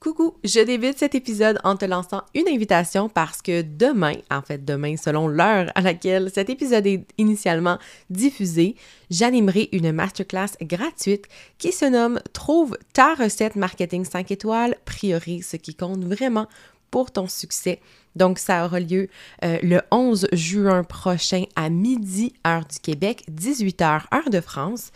Coucou, je débute cet épisode en te lançant une invitation parce que demain, en fait demain selon l'heure à laquelle cet épisode est initialement diffusé, j'animerai une masterclass gratuite qui se nomme Trouve ta recette marketing 5 étoiles, priorise ce qui compte vraiment pour ton succès. Donc, ça aura lieu euh, le 11 juin prochain à midi, heure du Québec, 18h, heure de France.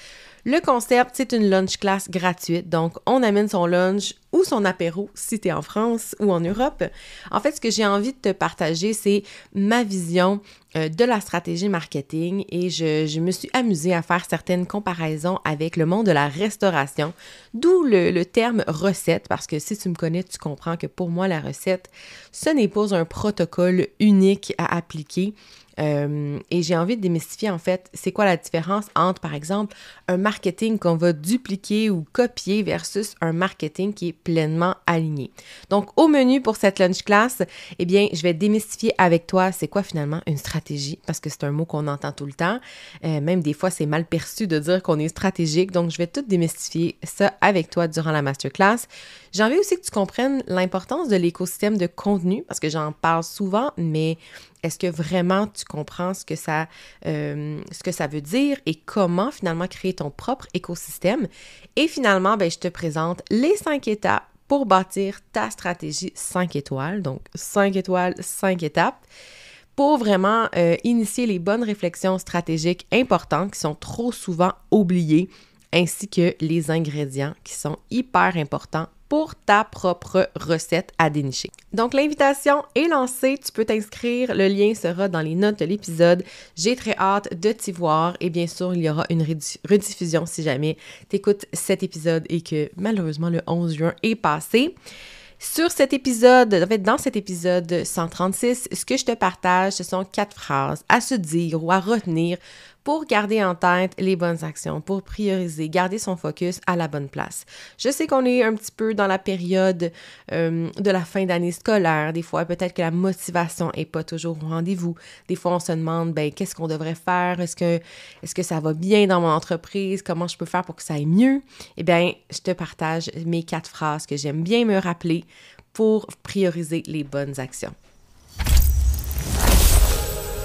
Le concept, c'est une lunch class gratuite. Donc, on amène son lunch ou son apéro si tu es en France ou en Europe. En fait, ce que j'ai envie de te partager, c'est ma vision euh, de la stratégie marketing et je, me suis amusée à faire certaines comparaisons avec le monde de la restauration, d'où le terme recette, parce que si tu me connais, tu comprends que pour moi, la recette, ce n'est pas un protocole unique à appliquer euh, et j'ai envie de démystifier en fait, c'est quoi la différence entre par exemple un marketing qu'on va dupliquer ou copier versus un marketing qui est pleinement aligné. Donc au menu pour cette lunch class, eh bien, je vais démystifier avec toi c'est quoi finalement une stratégie parce que c'est un mot qu'on entend tout le temps. Euh, même des fois, c'est mal perçu de dire qu'on est stratégique. Donc je vais tout démystifier ça avec toi durant la masterclass. J'ai envie aussi que tu comprennes l'importance de l'écosystème de contenu parce que j'en parle souvent, mais est-ce que vraiment tu tu comprends ce que ça, euh, ce que ça veut dire et comment finalement créer ton propre écosystème. Et finalement, ben, je te présente les cinq étapes pour bâtir ta stratégie 5 étoiles. Donc 5 étoiles, 5 étapes pour vraiment euh, initier les bonnes réflexions stratégiques importantes qui sont trop souvent oubliées ainsi que les ingrédients qui sont hyper importants pour ta propre recette à dénicher. Donc l'invitation est lancée, tu peux t'inscrire, le lien sera dans les notes de l'épisode. J'ai très hâte de t'y voir et bien sûr, il y aura une rediffusion si jamais tu écoutes cet épisode et que malheureusement le 11 juin est passé. Sur cet épisode, en fait, dans cet épisode 136, ce que je te partage, ce sont quatre phrases à se dire ou à retenir pour garder en tête les bonnes actions, pour prioriser, garder son focus à la bonne place. Je sais qu'on est un petit peu dans la période euh, de la fin d'année scolaire. Des fois, peut-être que la motivation n'est pas toujours au rendez-vous. Des fois, on se demande, ben, qu'est-ce qu'on devrait faire? Est-ce que, est-ce que ça va bien dans mon entreprise? Comment je peux faire pour que ça aille mieux? Eh bien, je te partage mes quatre phrases que j'aime bien me rappeler pour prioriser les bonnes actions.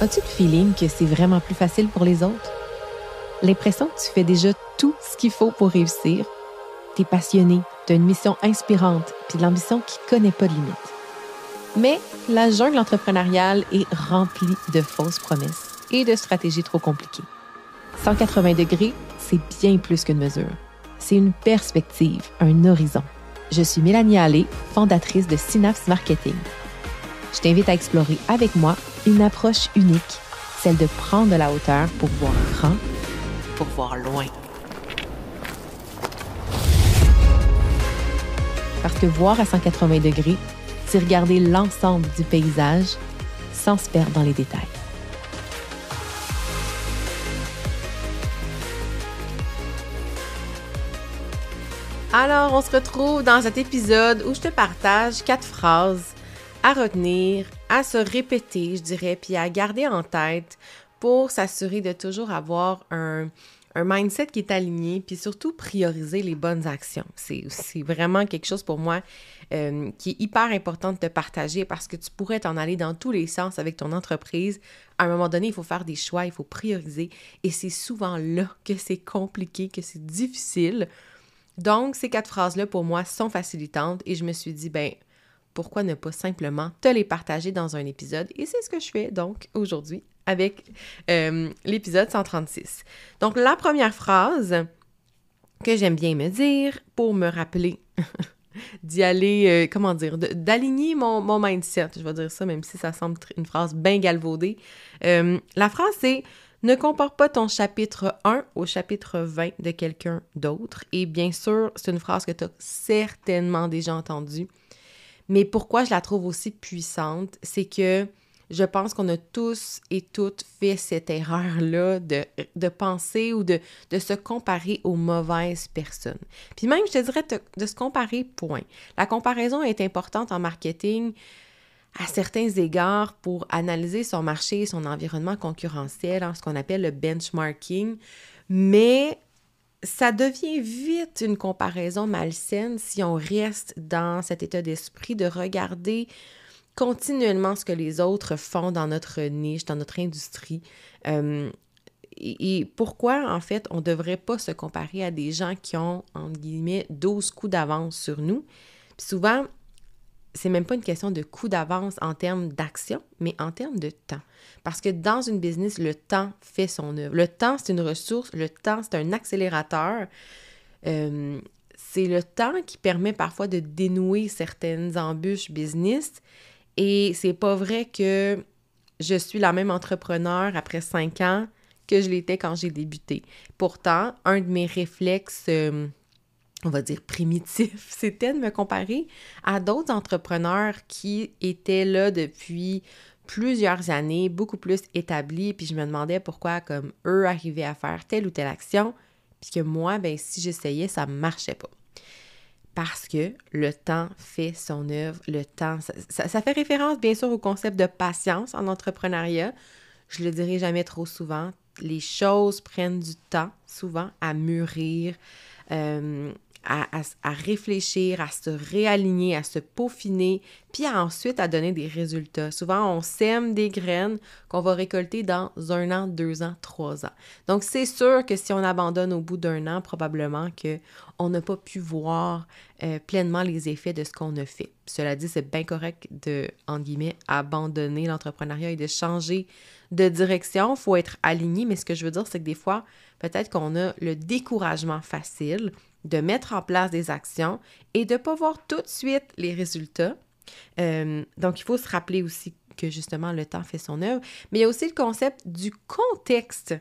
As-tu le feeling que c'est vraiment plus facile pour les autres? L'impression que tu fais déjà tout ce qu'il faut pour réussir. T'es passionné, t'as une mission inspirante, puis l'ambition qui connaît pas de limite. Mais la jungle entrepreneuriale est remplie de fausses promesses et de stratégies trop compliquées. 180 degrés, c'est bien plus qu'une mesure. C'est une perspective, un horizon. Je suis Mélanie Allé, fondatrice de Synapse Marketing. Je t'invite à explorer avec moi une approche unique, celle de prendre de la hauteur pour voir grand, pour voir loin. Parce que voir à 180 degrés, c'est regarder l'ensemble du paysage sans se perdre dans les détails. Alors, on se retrouve dans cet épisode où je te partage quatre phrases à retenir à se répéter, je dirais, puis à garder en tête pour s'assurer de toujours avoir un, mindset qui est aligné, puis surtout prioriser les bonnes actions. C'est vraiment quelque chose pour moi euh, qui est hyper important de te partager parce que tu pourrais t'en aller dans tous les sens avec ton entreprise. À un moment donné, il faut faire des choix, il faut prioriser, et c'est souvent là que c'est compliqué, que c'est difficile. Donc, ces quatre phrases-là, pour moi, sont facilitantes et je me suis dit, ben, pourquoi ne pas simplement te les partager dans un épisode? Et c'est ce que je fais donc aujourd'hui avec euh, l'épisode 136. Donc la première phrase que j'aime bien me dire pour me rappeler d'y aller, euh, comment dire, d'aligner mon, mindset, je vais dire ça, même si ça semble une phrase bien galvaudée. Euh, la phrase, c'est ne compare pas ton chapitre 1 au chapitre 20 de quelqu'un d'autre. Et bien sûr, c'est une phrase que tu as certainement déjà entendue. Mais pourquoi je la trouve aussi puissante, c'est que je pense qu'on a tous et toutes fait cette erreur-là de, penser ou de, se comparer aux mauvaises personnes. Puis même, je te dirais de se comparer, point. La comparaison est importante en marketing à certains égards pour analyser son marché, son environnement concurrentiel, ce qu'on appelle le benchmarking, mais ça devient vite une comparaison malsaine si on reste dans cet état d'esprit de regarder continuellement ce que les autres font dans notre niche, dans notre industrie. Euh, et, pourquoi, en fait, on ne devrait pas se comparer à des gens qui ont, entre guillemets, 12 coups d'avance sur nous. souvent, c'est même pas une question de coût d'avance en termes d'action, mais en termes de temps. Parce que dans une business, le temps fait son œuvre. Le temps, c'est une ressource, le temps, c'est un accélérateur. Euh, c'est le temps qui permet parfois de dénouer certaines embûches business. Et c'est pas vrai que je suis la même entrepreneur après cinq ans que je l'étais quand j'ai débuté. Pourtant, un de mes réflexes. Euh, on va dire primitif, c'était de me comparer à d'autres entrepreneurs qui étaient là depuis plusieurs années, beaucoup plus établis, puis je me demandais pourquoi comme eux arrivaient à faire telle ou telle action, Puisque moi, ben si j'essayais, ça ne marchait pas. Parce que le temps fait son œuvre, le temps, ça, fait référence bien sûr au concept de patience en entrepreneuriat. Je le dirai jamais trop souvent. Les choses prennent du temps, souvent, à mûrir. Euh, à, réfléchir, à se réaligner, à se peaufiner, puis ensuite à donner des résultats. Souvent, on sème des graines qu'on va récolter dans un an, deux ans, trois ans. Donc, c'est sûr que si on abandonne au bout d'un an, probablement qu'on n'a pas pu voir euh, pleinement les effets de ce qu'on a fait. Cela dit, c'est bien correct de, entre guillemets, abandonner l'entrepreneuriat et de changer de direction. Il faut être aligné, mais ce que je veux dire, c'est que des fois, peut-être qu'on a le découragement facile de mettre en place des actions et de ne pas voir tout de suite les résultats. Euh, donc, il faut se rappeler aussi que justement le temps fait son œuvre, mais il y a aussi le concept du contexte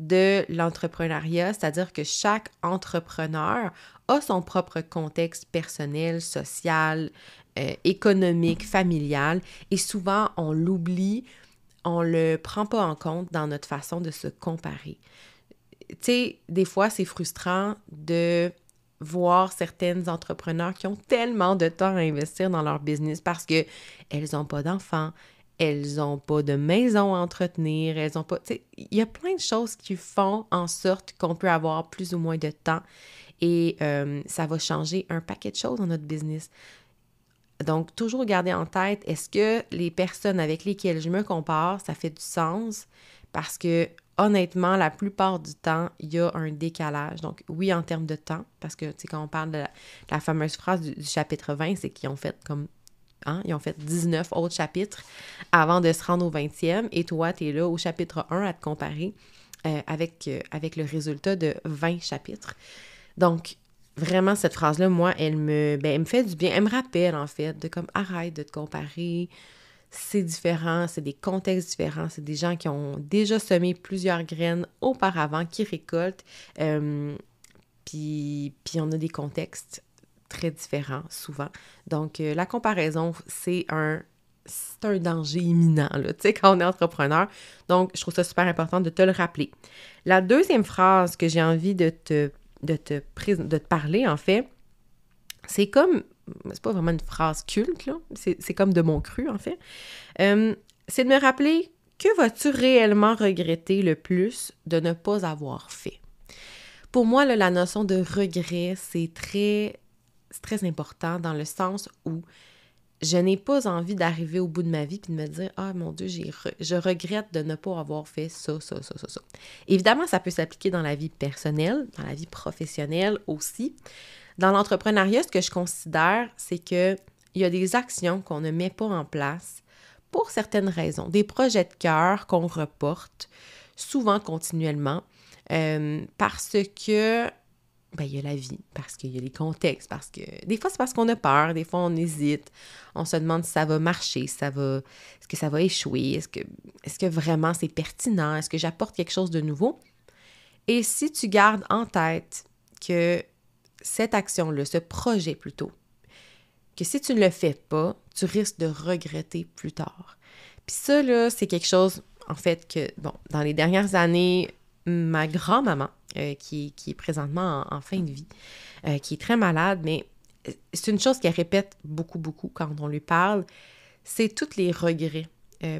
de l'entrepreneuriat, c'est-à-dire que chaque entrepreneur a son propre contexte personnel, social, euh, économique, familial, et souvent on l'oublie, on le prend pas en compte dans notre façon de se comparer. Tu sais, des fois c'est frustrant de voir certaines entrepreneurs qui ont tellement de temps à investir dans leur business parce que elles n'ont pas d'enfants, elles n'ont pas de maison à entretenir, elles n'ont pas. Il y a plein de choses qui font en sorte qu'on peut avoir plus ou moins de temps et euh, ça va changer un paquet de choses dans notre business. Donc, toujours garder en tête, est-ce que les personnes avec lesquelles je me compare, ça fait du sens? parce que honnêtement, la plupart du temps, il y a un décalage. Donc, oui, en termes de temps, parce que, tu sais, quand on parle de la, fameuse phrase du, chapitre 20, c'est qu'ils ont fait comme. Hein, ils ont fait 19 autres chapitres avant de se rendre au 20e, et toi, tu es là au chapitre 1 à te comparer euh, avec, euh, avec le résultat de 20 chapitres. Donc, vraiment, cette phrase-là, moi, elle me, ben, elle me fait du bien. Elle me rappelle, en fait, de comme arrête de te comparer c'est différent, c'est des contextes différents, c'est des gens qui ont déjà semé plusieurs graines auparavant, qui récoltent, euh, puis, on a des contextes très différents souvent. Donc euh, la comparaison, c'est un un danger imminent, là, tu sais, quand on est entrepreneur. Donc, je trouve ça super important de te le rappeler. La deuxième phrase que j'ai envie de te, de, te, de te parler, en fait, c'est comme c'est pas vraiment une phrase culte, là. C'est, comme de mon cru, en fait. Euh, c'est de me rappeler que vas-tu réellement regretter le plus de ne pas avoir fait? Pour moi, la notion de regret, c'est très, très important dans le sens où je n'ai pas envie d'arriver au bout de ma vie puis de me dire Ah mon Dieu, j'ai je regrette de ne pas avoir fait ça, ça, ça, ça, ça. Évidemment, ça peut s'appliquer dans la vie personnelle, dans la vie professionnelle aussi. Dans l'entrepreneuriat, ce que je considère, c'est il y a des actions qu'on ne met pas en place pour certaines raisons, des projets de cœur qu'on reporte souvent continuellement euh, parce que ben, il y a la vie, parce qu'il y a les contextes, parce que des fois c'est parce qu'on a peur, des fois on hésite, on se demande si ça va marcher, si ça va, est-ce que ça va échouer, est-ce que, est-ce que vraiment c'est pertinent, est-ce que j'apporte quelque chose de nouveau. Et si tu gardes en tête que cette action-là, ce projet plutôt, que si tu ne le fais pas, tu risques de regretter plus tard. Puis ça, là, c'est quelque chose, en fait, que, bon, dans les dernières années, ma grand-maman, euh, qui, qui, est présentement en, fin de vie, euh, qui est très malade, mais euh, c'est une chose qu'elle répète beaucoup, beaucoup quand on lui parle, c'est tous les regrets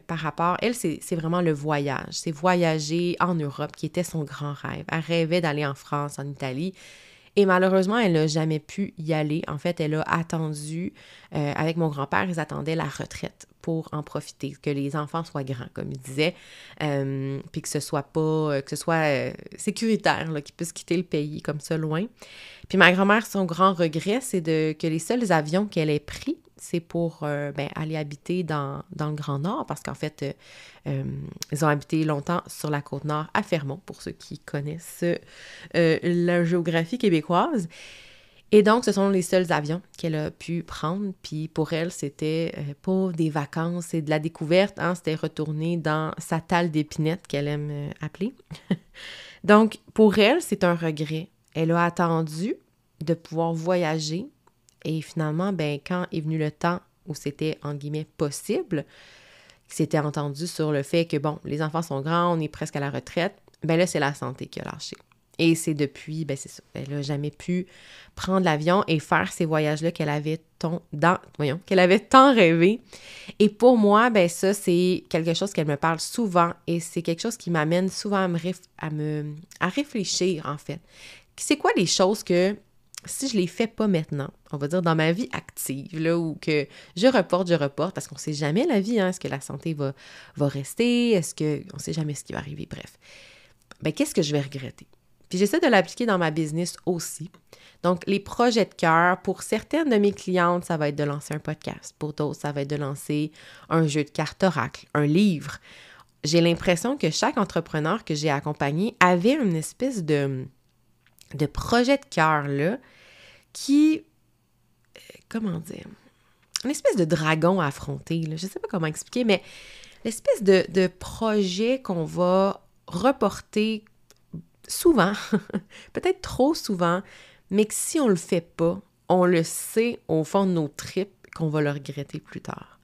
par rapport. Elle, c'est vraiment le voyage. C'est voyager en Europe qui était son grand rêve. Elle rêvait d'aller en France, en Italie. Et malheureusement, elle n'a jamais pu y aller. En fait, elle a attendu, euh, avec mon grand-père, ils attendaient la retraite pour en profiter, que les enfants soient grands, comme il disait, euh, puis que ce soit pas, euh, que ce soit euh, sécuritaire, qu'ils puissent quitter le pays comme ça loin. Puis ma grand-mère, son grand regret, c'est de que les seuls avions qu'elle ait pris, c'est pour euh, ben, aller habiter dans, le Grand Nord, parce qu'en fait, euh, euh, ils ont habité longtemps sur la côte nord à Fermont, pour ceux qui connaissent la géographie québécoise. Et donc, ce sont les seuls avions qu'elle a pu prendre. Puis pour elle, c'était pas des vacances et de la découverte, hein. c'était retourner dans sa talle d'épinette qu'elle aime appeler. donc, pour elle, c'est un regret. Elle a attendu de pouvoir voyager et finalement, ben, quand est venu le temps où c'était, en guillemets, possible, c'était entendu sur le fait que, bon, les enfants sont grands, on est presque à la retraite, ben là, c'est la santé qui a lâché. Et c'est depuis, ben c'est ça, elle n'a jamais pu prendre l'avion et faire ces voyages-là qu'elle avait, tant, dans, voyons, qu'elle avait tant rêvé. Et pour moi, ben ça, c'est quelque chose qu'elle me parle souvent et c'est quelque chose qui m'amène souvent à me, à me à réfléchir, en fait. C'est quoi les choses que si je les fais pas maintenant, on va dire dans ma vie active, là, ou que je reporte, je reporte, parce qu'on sait jamais la vie, hein, est-ce que la santé va, va rester, est-ce que, on sait jamais ce qui va arriver, bref. Ben, qu'est-ce que je vais regretter? Puis j'essaie de l'appliquer dans ma business aussi. Donc, les projets de cœur, pour certaines de mes clientes, ça va être de lancer un podcast. Pour d'autres, ça va être de lancer un jeu de cartes oracle, un livre. J'ai l'impression que chaque entrepreneur que j'ai accompagné avait une espèce de, de projet de cœur-là qui, euh, comment dire, une espèce de dragon à affronter. Là. Je ne sais pas comment expliquer, mais l'espèce de, projet qu'on va reporter souvent, peut-être trop souvent, mais que si on ne le fait pas, on le sait au fond de nos tripes qu'on va le regretter plus tard.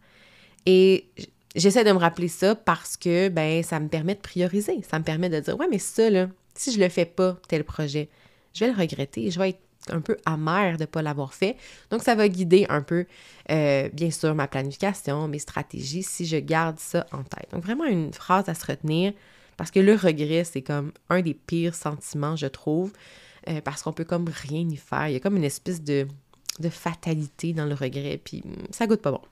Et j'essaie de me rappeler ça parce que ben ça me permet de prioriser, ça me permet de dire ouais mais ça là, si je le fais pas tel projet, je vais le regretter, je vais être un peu amère de ne pas l'avoir fait. Donc, ça va guider un peu, euh, bien sûr, ma planification, mes stratégies, si je garde ça en tête. Donc, vraiment une phrase à se retenir, parce que le regret, c'est comme un des pires sentiments, je trouve, euh, parce qu'on peut comme rien y faire. Il y a comme une espèce de, fatalité dans le regret, puis mm, ça goûte pas bon.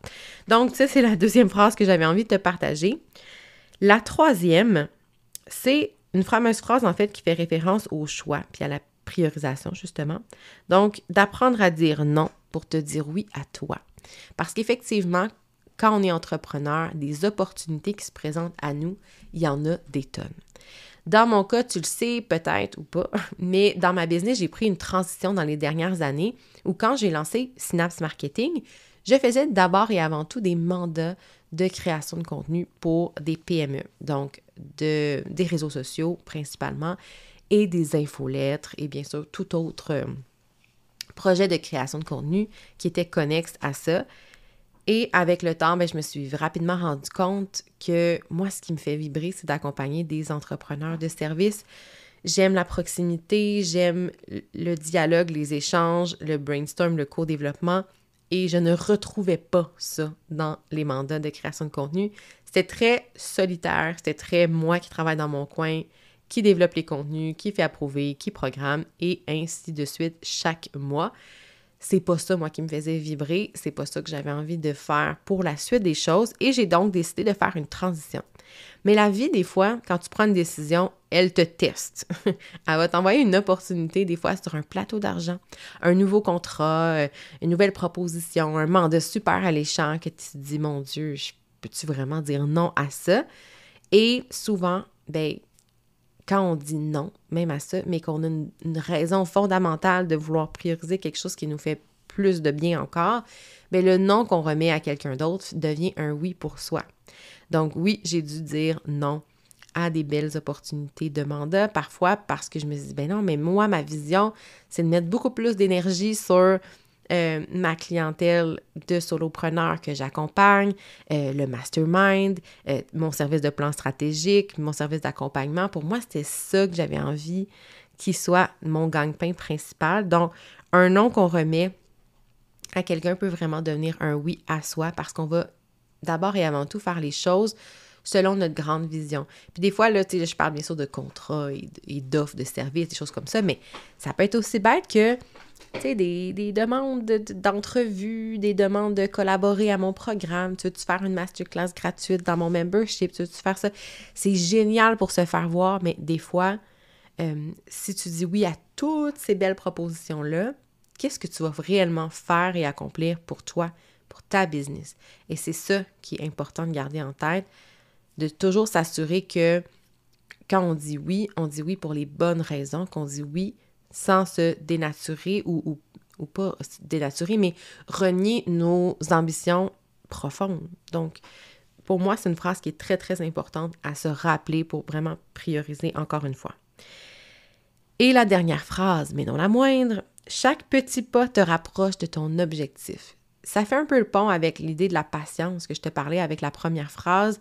Donc, ça, c'est la deuxième phrase que j'avais envie de te partager. La troisième, c'est une fameuse phrase, en fait, qui fait référence au choix, puis à la priorisation, justement. Donc, d'apprendre à dire non pour te dire oui à toi. Parce qu'effectivement, quand on est entrepreneur, des opportunités qui se présentent à nous, il y en a des tonnes. Dans mon cas, tu le sais peut-être ou pas, mais dans ma business, j'ai pris une transition dans les dernières années où quand j'ai lancé Synapse Marketing, je faisais d'abord et avant tout des mandats de création de contenu pour des PME, donc de, des réseaux sociaux principalement, et des infolettres et bien sûr tout autre euh, projet de création de contenu qui était connexe à ça. Et avec le temps, ben, je me suis rapidement rendu compte que moi, ce qui me fait vibrer, c'est d'accompagner des entrepreneurs de services. J'aime la proximité, j'aime le dialogue, les échanges, le brainstorm, le co-développement. Et je ne retrouvais pas ça dans les mandats de création de contenu. C'était très solitaire, c'était très moi qui travaille dans mon coin, qui développe les contenus, qui fait approuver, qui programme et ainsi de suite chaque mois. C'est pas ça, moi, qui me faisait vibrer, c'est pas ça que j'avais envie de faire pour la suite des choses et j'ai donc décidé de faire une transition. Mais la vie, des fois, quand tu prends une décision, elle te teste. elle va t'envoyer une opportunité, des fois, sur un plateau d'argent, un nouveau contrat, euh, une nouvelle proposition, un mandat super alléchant que tu te dis, mon Dieu, peux-tu vraiment dire non à ça? Et souvent, ben, quand on dit non, même à ça, mais qu'on a une, raison fondamentale de vouloir prioriser quelque chose qui nous fait plus de bien encore, mais ben, le non qu'on remet à quelqu'un d'autre devient un oui pour soi. Donc oui, j'ai dû dire non à des belles opportunités de mandat, parfois parce que je me dis, ben non, mais moi, ma vision, c'est de mettre beaucoup plus d'énergie sur euh, ma clientèle de solopreneurs que j'accompagne, euh, le mastermind, euh, mon service de plan stratégique, mon service d'accompagnement. Pour moi, c'était ça que j'avais envie qui soit mon gang pain principal. Donc, un nom qu'on remet à quelqu'un peut vraiment devenir un oui à soi parce qu'on va d'abord et avant tout faire les choses selon notre grande vision. Puis des fois, là, je parle bien sûr de contrats et d'offres de services, des choses comme ça, mais ça peut être aussi bête que tu des, des, demandes d'entrevues, des demandes de collaborer à mon programme. Tu veux faire une masterclass gratuite dans mon membership? Tu veux faire ça? C'est génial pour se faire voir, mais des fois, euh, si tu dis oui à toutes ces belles propositions-là, qu'est-ce que tu vas réellement faire et accomplir pour toi, pour ta business? Et c'est ça qui est important de garder en tête de toujours s'assurer que quand on dit oui, on dit oui pour les bonnes raisons, qu'on dit oui sans se dénaturer ou, ou, pas se dénaturer, mais renier nos ambitions profondes. Donc, pour moi, c'est une phrase qui est très, très importante à se rappeler pour vraiment prioriser encore une fois. Et la dernière phrase, mais non la moindre, chaque petit pas te rapproche de ton objectif. Ça fait un peu le pont avec l'idée de la patience que je te parlais avec la première phrase.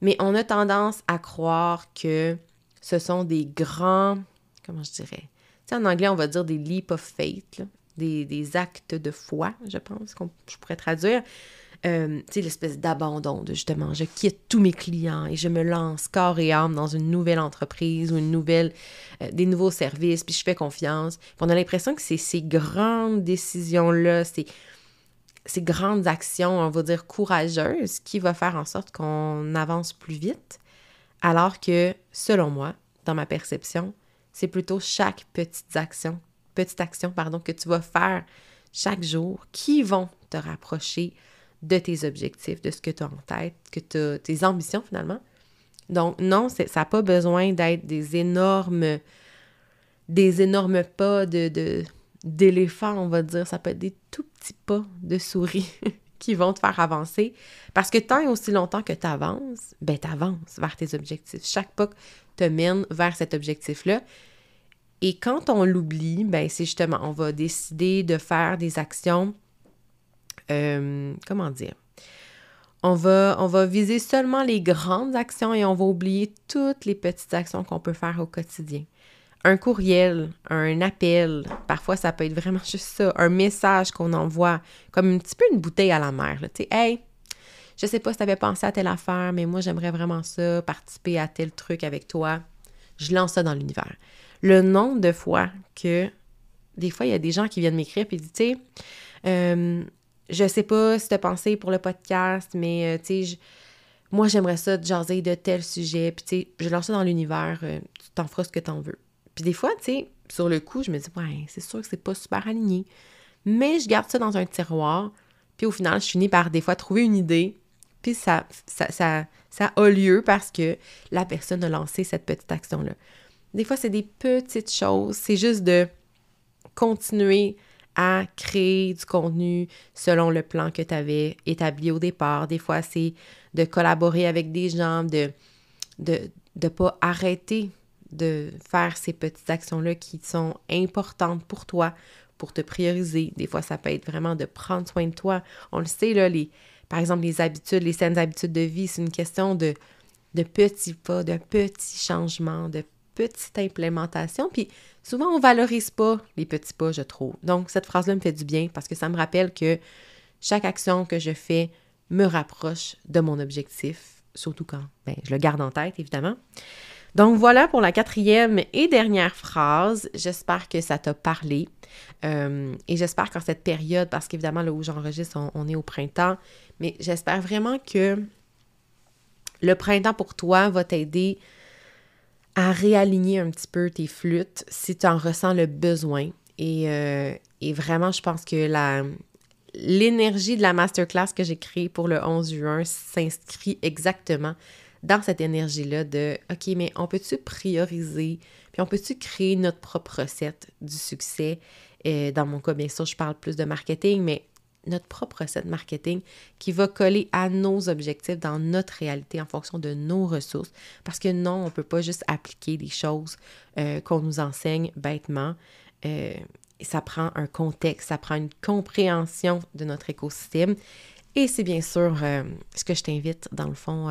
Mais on a tendance à croire que ce sont des grands, comment je dirais, tu sais, en anglais, on va dire des leap of faith, des, actes de foi, je pense qu'on je pourrais traduire. Euh, tu sais, l'espèce d'abandon de justement, je quitte tous mes clients et je me lance corps et âme dans une nouvelle entreprise ou une nouvelle, euh, des nouveaux services, puis je fais confiance. on a l'impression que c'est ces grandes décisions-là, c'est ces grandes actions, on va dire courageuses, qui va faire en sorte qu'on avance plus vite. Alors que, selon moi, dans ma perception, c'est plutôt chaque petite action, petite action pardon, que tu vas faire chaque jour qui vont te rapprocher de tes objectifs, de ce que tu as en tête, que tes ambitions finalement. Donc non, ça n'a pas besoin d'être des énormes des énormes pas de, d'éléphants, on va dire. Ça peut être des tout petits pas de souris qui vont te faire avancer. Parce que tant et aussi longtemps que tu avances, ben tu avances vers tes objectifs. Chaque pas te mène vers cet objectif-là. Et quand on l'oublie, ben c'est justement, on va décider de faire des actions, euh, comment dire, on va, on va viser seulement les grandes actions et on va oublier toutes les petites actions qu'on peut faire au quotidien un courriel, un appel, parfois ça peut être vraiment juste ça, un message qu'on envoie, comme un petit peu une bouteille à la mer. Tu sais, hey, je sais pas si tu avais pensé à telle affaire, mais moi j'aimerais vraiment ça, participer à tel truc avec toi. Je lance ça dans l'univers. Le nombre de fois que des fois, il y a des gens qui viennent m'écrire et disent, tu sais, euh, je sais pas si tu as pensé pour le podcast, mais euh, tu sais, moi j'aimerais ça de jaser de tel sujet, puis tu sais, je lance ça dans l'univers, euh, tu t'en feras ce que en veux. Puis des fois, tu sais, sur le coup, je me dis, ouais, c'est sûr que c'est pas super aligné. Mais je garde ça dans un tiroir. Puis au final, je finis par des fois trouver une idée. Puis ça, ça, ça, ça a lieu parce que la personne a lancé cette petite action-là. Des fois, c'est des petites choses. C'est juste de continuer à créer du contenu selon le plan que tu avais établi au départ. Des fois, c'est de collaborer avec des gens, de ne de, pas arrêter de faire ces petites actions-là qui sont importantes pour toi, pour te prioriser. Des fois, ça peut être vraiment de prendre soin de toi. On le sait, là, les, par exemple, les habitudes, les saines habitudes de vie, c'est une question de, de petits pas, de petits changements, de petites implémentations. Puis souvent, on valorise pas les petits pas, je trouve. Donc, cette phrase-là me fait du bien parce que ça me rappelle que chaque action que je fais me rapproche de mon objectif, surtout quand ben, je le garde en tête, évidemment. Donc voilà pour la quatrième et dernière phrase. J'espère que ça t'a parlé. Euh, et j'espère qu'en cette période, parce qu'évidemment, là où j'enregistre, on, est au printemps, mais j'espère vraiment que le printemps pour toi va t'aider à réaligner un petit peu tes flûtes si tu en ressens le besoin. Et, euh, vraiment, je pense que la, l'énergie de la masterclass que j'ai créée pour le 11 juin s'inscrit exactement dans cette énergie-là de OK, mais on peut-tu prioriser, puis on peut-tu créer notre propre recette du succès? Euh, dans mon cas, bien sûr, je parle plus de marketing, mais notre propre recette marketing qui va coller à nos objectifs dans notre réalité en fonction de nos ressources. Parce que non, on ne peut pas juste appliquer des choses euh, qu'on nous enseigne bêtement. Euh, ça prend un contexte, ça prend une compréhension de notre écosystème. Et c'est bien sûr ce que je t'invite, dans le fond,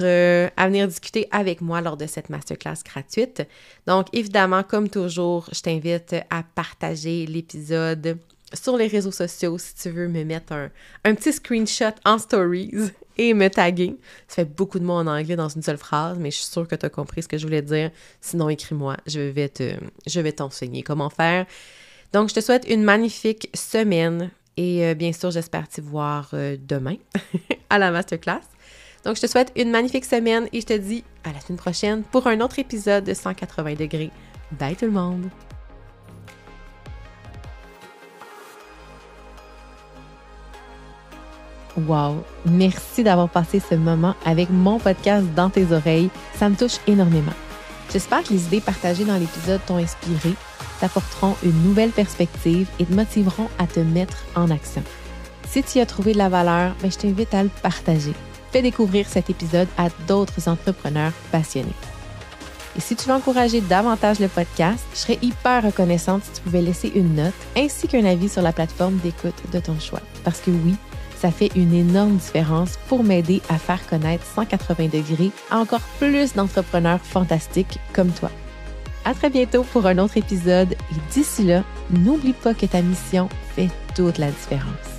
euh, à venir, discuter avec moi lors de cette masterclass gratuite. Donc, évidemment, comme toujours, je t'invite à partager l'épisode sur les réseaux sociaux si tu veux me mettre un, petit screenshot en stories et me taguer. Ça fait beaucoup de mots en anglais dans une seule phrase, mais je suis sûre que tu as compris ce que je voulais dire. Sinon, écris-moi, je vais te, je vais t'enseigner comment faire. Donc, je te souhaite une magnifique semaine et euh, bien sûr, j'espère t'y voir euh, demain à la masterclass. Donc, je te souhaite une magnifique semaine et je te dis à la semaine prochaine pour un autre épisode de 180 degrés. Bye tout le monde! Wow! Merci d'avoir passé ce moment avec mon podcast dans tes oreilles. Ça me touche énormément. J'espère que les idées partagées dans l'épisode t'ont inspiré, t'apporteront une nouvelle perspective et te motiveront à te mettre en action. Si tu y as trouvé de la valeur, mais ben, je t'invite à le partager Fais découvrir cet épisode à d'autres entrepreneurs passionnés. Et si tu veux encourager davantage le podcast, je serais hyper reconnaissante si tu pouvais laisser une note ainsi qu'un avis sur la plateforme d'écoute de ton choix. Parce que oui, ça fait une énorme différence pour m'aider à faire connaître 180 degrés à encore plus d'entrepreneurs fantastiques comme toi. À très bientôt pour un autre épisode et d'ici là, n'oublie pas que ta mission fait toute la différence.